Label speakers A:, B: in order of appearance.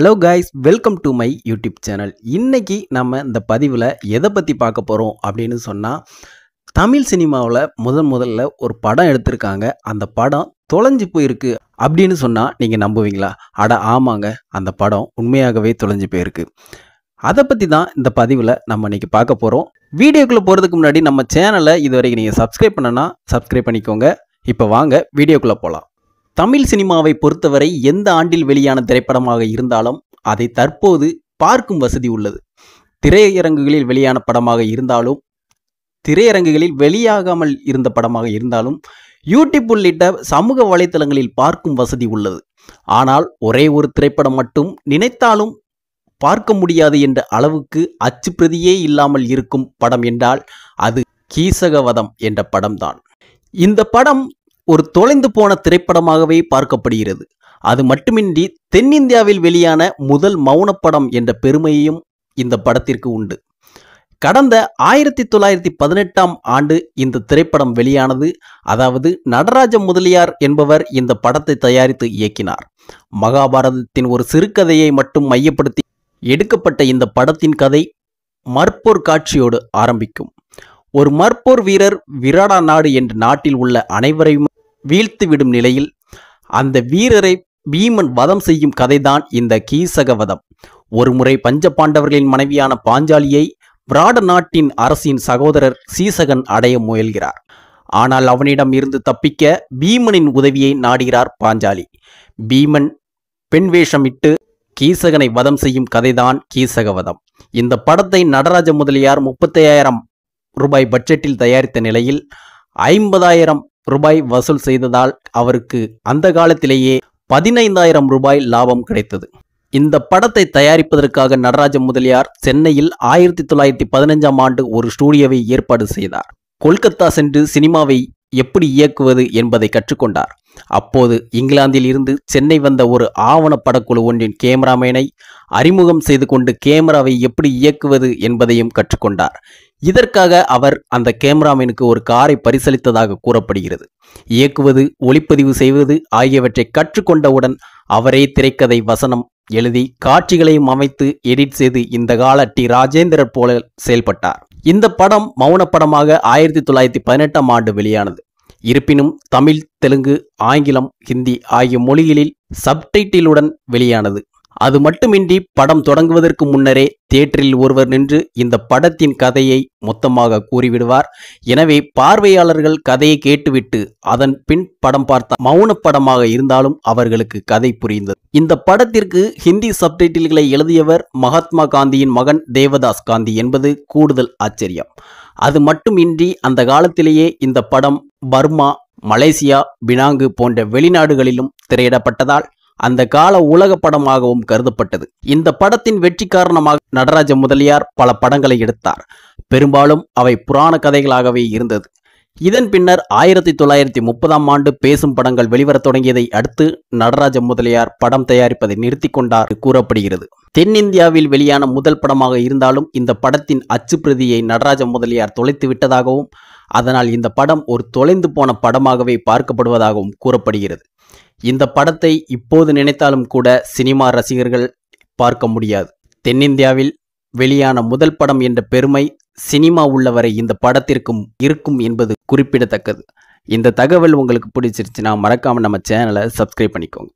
A: hello guys welcome to my YouTube channel இன்றைக்கி நம்ம இந்த பதிவில் எதை பற்றி பார்க்க போகிறோம் அப்படின்னு சொன்னால் தமிழ் சினிமாவில் முதன் முதல்ல ஒரு படம் எடுத்திருக்காங்க அந்த படம் தொலைஞ்சு போயிருக்கு அப்படின்னு சொன்னால் நீங்கள் நம்புவீங்களா அட ஆமாங்க அந்த படம் உண்மையாகவே தொலைஞ்சு போயிருக்கு அதை பற்றி தான் இந்த பதிவில் நம்ம இன்றைக்கி பார்க்க போகிறோம் வீடியோக்குள்ளே போகிறதுக்கு முன்னாடி நம்ம சேனலை இதுவரைக்கும் நீங்கள் சப்ஸ்கிரைப் பண்ணனா சப்ஸ்கிரைப் பண்ணிக்கோங்க இப்போ வாங்க வீடியோக்குள்ளே போகலாம் தமிழ் சினிமாவை பொறுத்தவரை எந்த ஆண்டில் வெளியான திரைப்படமாக இருந்தாலும் அதை தற்போது பார்க்கும் வசதி உள்ளது திரையரங்குகளில் வெளியான படமாக இருந்தாலும் திரையரங்குகளில் வெளியாகாமல் இருந்த படமாக இருந்தாலும் யூடியூப் உள்ளிட்ட சமூக வலைத்தளங்களில் பார்க்கும் வசதி உள்ளது ஆனால் ஒரே ஒரு திரைப்படம் மட்டும் நினைத்தாலும் பார்க்க முடியாது என்ற அளவுக்கு அச்சுப்பிரதியே இல்லாமல் இருக்கும் படம் என்றால் அது கீசகவதம் என்ற படம்தான் இந்த படம் ஒரு தொலைந்து போன திரைப்படமாகவே பார்க்கப்படுகிறது அது மட்டுமின்றி தென்னிந்தியாவில் வெளியான முதல் மௌனப்படம் என்ற பெருமையையும் இந்த படத்திற்கு உண்டு கடந்த ஆயிரத்தி தொள்ளாயிரத்தி பதினெட்டாம் ஆண்டு இந்த திரைப்படம் வெளியானது அதாவது நடராஜ முதலியார் என்பவர் இந்த படத்தை தயாரித்து இயக்கினார் மகாபாரதத்தின் ஒரு சிறுகதையை மட்டும் மையப்படுத்தி எடுக்கப்பட்ட இந்த படத்தின் கதை மற்போர் காட்சியோடு ஆரம்பிக்கும் ஒரு மற்போர் வீரர் விராடா நாடு என்ற நாட்டில் உள்ள அனைவரையும் வீழ்த்துவிடும் நிலையில் அந்த வீரரை பீமன் வதம் செய்யும் கதைதான் இந்த கீசக வதம் ஒருமுறை பஞ்ச பாண்டவர்களின் மனைவியான பாஞ்சாலியை விராட நாட்டின் அரசின் சகோதரர் சீசகன் அடைய முயல்கிறார் ஆனால் அவனிடம் இருந்து தப்பிக்க பீமனின் உதவியை நாடுகிறார் பாஞ்சாலி பீமன் பெண் வேஷமிட்டு கீசகனை வதம் செய்யும் கதைதான் கீசகவதம் இந்த படத்தை நடராஜ முதலியார் முப்பத்தி ரூபாய் பட்ஜெட்டில் தயாரித்த நிலையில் ஐம்பதாயிரம் ரூபாய் வசூல் செய்ததால் அவருக்கு அந்த காலத்திலேயே பதினைந்தாயிரம் ரூபாய் லாபம் கிடைத்தது இந்த படத்தை தயாரிப்பதற்காக நடராஜ முதலியார் சென்னையில் ஆயிரத்தி தொள்ளாயிரத்தி பதினஞ்சாம் ஆண்டு ஒரு ஸ்டூடியோவை ஏற்பாடு செய்தார் கொல்கத்தா சென்று சினிமாவை எப்படி இயக்குவது என்பதை கற்றுக்கொண்டார் அப்போது இங்கிலாந்தில் இருந்து சென்னை வந்த ஒரு ஆவணப்படக்குழு ஒன்றின் கேமராமேனை அறிமுகம் செய்து கொண்டு கேமராவை எப்படி இயக்குவது என்பதையும் கற்றுக்கொண்டார் இதற்காக அவர் அந்த கேமராமேனுக்கு ஒரு காரை பரிசளித்ததாக கூறப்படுகிறது இயக்குவது ஒளிப்பதிவு செய்வது ஆகியவற்றை கற்றுக்கொண்டவுடன் அவரே திரைக்கதை வசனம் எழுதி காட்சிகளையும் அமைத்து எடிட் செய்து இந்த கால டி ராஜேந்திரர் போல செயல்பட்டார் இந்த படம் மௌனப்படமாக ஆயிரத்தி தொள்ளாயிரத்தி பதினெட்டாம் ஆண்டு வெளியானது இருப்பினும் தமிழ் தெலுங்கு ஆங்கிலம் ஹிந்தி ஆகிய மொழிகளில் சப்டைட்டிலுடன் வெளியானது அது மட்டுமின்றி படம் தொடங்குவதற்கு முன்னரே தியேட்டரில் ஒருவர் நின்று இந்த படத்தின் கதையை மொத்தமாக கூறிவிடுவார் எனவே பார்வையாளர்கள் கதையை கேட்டுவிட்டு அதன் பின் படம் பார்த்த மௌன படமாக இருந்தாலும் அவர்களுக்கு கதை புரிந்தது இந்த படத்திற்கு ஹிந்தி சப்டைட்டில்களை எழுதியவர் மகாத்மா காந்தியின் மகன் தேவதாஸ் காந்தி என்பது கூடுதல் ஆச்சரியம் அது மட்டுமின்றி அந்த காலத்திலேயே இந்த படம் பர்மா மலேசியா பினாங்கு போன்ற வெளிநாடுகளிலும் திரையிடப்பட்டதால் அந்த கால உலக படமாகவும் கருதப்பட்டது இந்த படத்தின் வெற்றி காரணமாக நடராஜ முதலியார் பல படங்களை எடுத்தார் பெரும்பாலும் அவை புராண கதைகளாகவே இருந்தது இதன் பின்னர் ஆயிரத்தி தொள்ளாயிரத்தி முப்பதாம் ஆண்டு பேசும் படங்கள் வெளிவரத் தொடங்கியதை அடுத்து நடராஜ முதலியார் படம் தயாரிப்பதை நிறுத்தி கொண்டார் கூறப்படுகிறது தென்னிந்தியாவில் வெளியான முதல் படமாக இருந்தாலும் இந்த படத்தின் அச்சு பிரதியை நடராஜ முதலியார் தொலைத்து விட்டதாகவும் அதனால் இந்த படம் ஒரு தொலைந்து போன படமாகவே பார்க்கப்படுவதாகவும் கூறப்படுகிறது இந்த படத்தை இப்போது நினைத்தாலும் கூட சினிமா ரசிகர்கள் பார்க்க முடியாது தென்னிந்தியாவில் வெளியான முதல் படம் என்ற பெருமை சினிமா உள்ளவரை இந்த படத்திற்கும் இருக்கும் என்பது குறிப்பிடத்தக்கது இந்த தகவல் உங்களுக்கு பிடிச்சிருச்சுன்னா மறக்காமல் நம்ம சேனலை சப்ஸ்கிரைப் பண்ணிக்கோங்க